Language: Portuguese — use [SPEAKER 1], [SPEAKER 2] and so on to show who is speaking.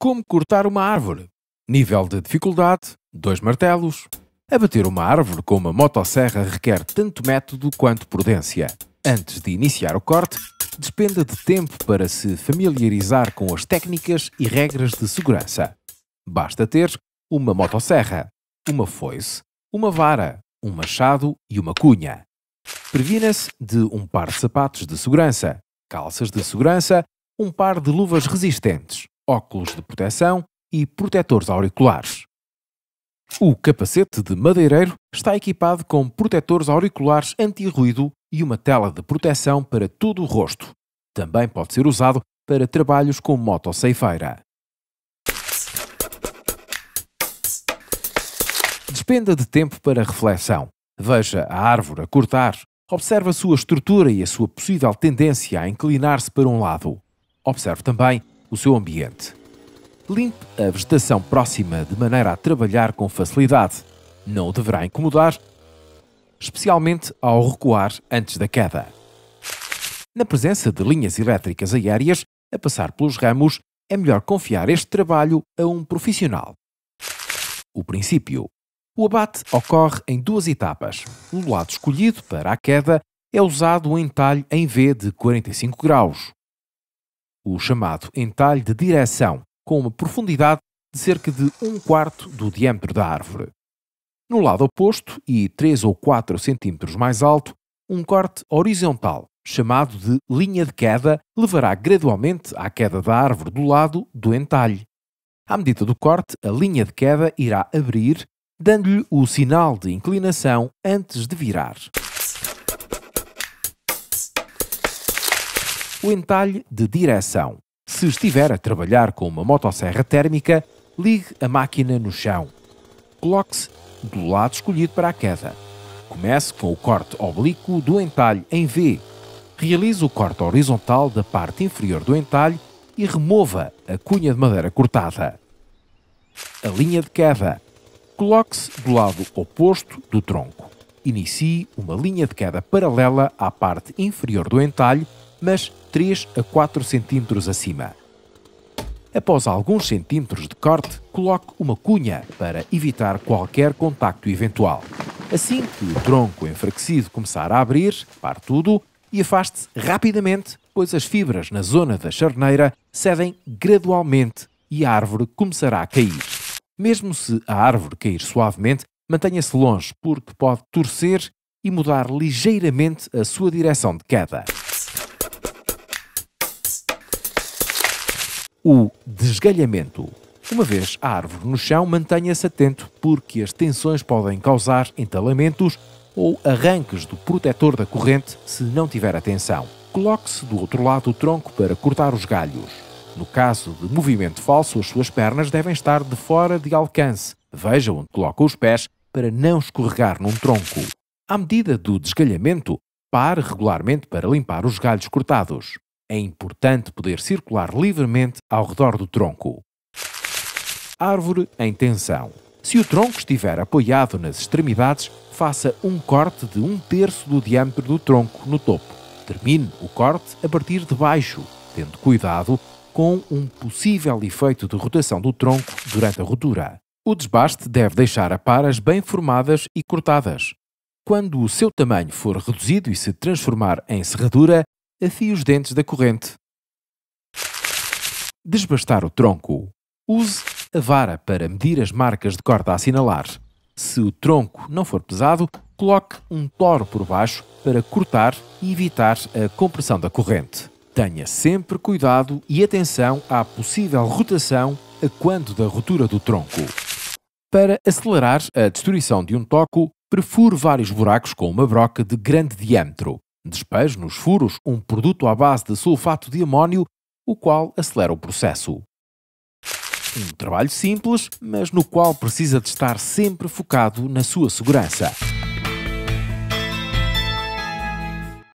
[SPEAKER 1] Como cortar uma árvore. Nível de dificuldade: dois martelos. Abater uma árvore com uma motosserra requer tanto método quanto prudência. Antes de iniciar o corte, despenda de tempo para se familiarizar com as técnicas e regras de segurança. Basta ter uma motosserra, uma foice, uma vara, um machado e uma cunha. Previna-se de um par de sapatos de segurança, calças de segurança, um par de luvas resistentes, óculos de proteção e protetores auriculares. O capacete de madeireiro está equipado com protetores auriculares anti-ruído e uma tela de proteção para todo o rosto. Também pode ser usado para trabalhos com motosseifeira. Despenda de tempo para reflexão. Veja a árvore a cortar, observe a sua estrutura e a sua possível tendência a inclinar-se para um lado. Observe também o seu ambiente. Limpe a vegetação próxima de maneira a trabalhar com facilidade. Não o deverá incomodar, especialmente ao recuar antes da queda. Na presença de linhas elétricas aéreas a passar pelos ramos, é melhor confiar este trabalho a um profissional. O princípio. O abate ocorre em duas etapas. O lado escolhido para a queda é usado um entalho em V de 45 graus, o chamado entalhe de direção, com uma profundidade de cerca de um quarto do diâmetro da árvore. No lado oposto, e 3 ou 4 centímetros mais alto, um corte horizontal, chamado de linha de queda, levará gradualmente à queda da árvore do lado do entalhe. À medida do corte, a linha de queda irá abrir, dando-lhe o sinal de inclinação antes de virar. o entalhe de direção. Se estiver a trabalhar com uma motosserra térmica, ligue a máquina no chão. Coloque-se do lado escolhido para a queda. Comece com o corte oblíquo do entalhe em V. Realize o corte horizontal da parte inferior do entalhe e remova a cunha de madeira cortada. A linha de queda. Coloque-se do lado oposto do tronco. Inicie uma linha de queda paralela à parte inferior do entalhe mas 3 a 4 centímetros acima. Após alguns centímetros de corte, coloque uma cunha para evitar qualquer contacto eventual. Assim que o tronco enfraquecido começar a abrir, pare tudo e afaste-se rapidamente, pois as fibras na zona da charneira cedem gradualmente e a árvore começará a cair. Mesmo se a árvore cair suavemente, mantenha-se longe, porque pode torcer e mudar ligeiramente a sua direção de queda. o desgalhamento. Uma vez a árvore no chão, mantenha-se atento porque as tensões podem causar entalamentos ou arranques do protetor da corrente se não tiver atenção. Coloque-se do outro lado o tronco para cortar os galhos. No caso de movimento falso, as suas pernas devem estar de fora de alcance. Veja onde coloca os pés para não escorregar num tronco. À medida do desgalhamento, pare regularmente para limpar os galhos cortados é importante poder circular livremente ao redor do tronco. Árvore em tensão. Se o tronco estiver apoiado nas extremidades, faça um corte de um terço do diâmetro do tronco no topo. Termine o corte a partir de baixo, tendo cuidado com um possível efeito de rotação do tronco durante a rotura. O desbaste deve deixar aparas bem formadas e cortadas. Quando o seu tamanho for reduzido e se transformar em serradura, afie os dentes da corrente. Desbastar o tronco. Use a vara para medir as marcas de corda a assinalar. Se o tronco não for pesado, coloque um toro por baixo para cortar e evitar a compressão da corrente. Tenha sempre cuidado e atenção à possível rotação a quando da rotura do tronco. Para acelerar a destruição de um toco, perfure vários buracos com uma broca de grande diâmetro. Despejo nos furos um produto à base de sulfato de amônio, o qual acelera o processo. Um trabalho simples, mas no qual precisa de estar sempre focado na sua segurança.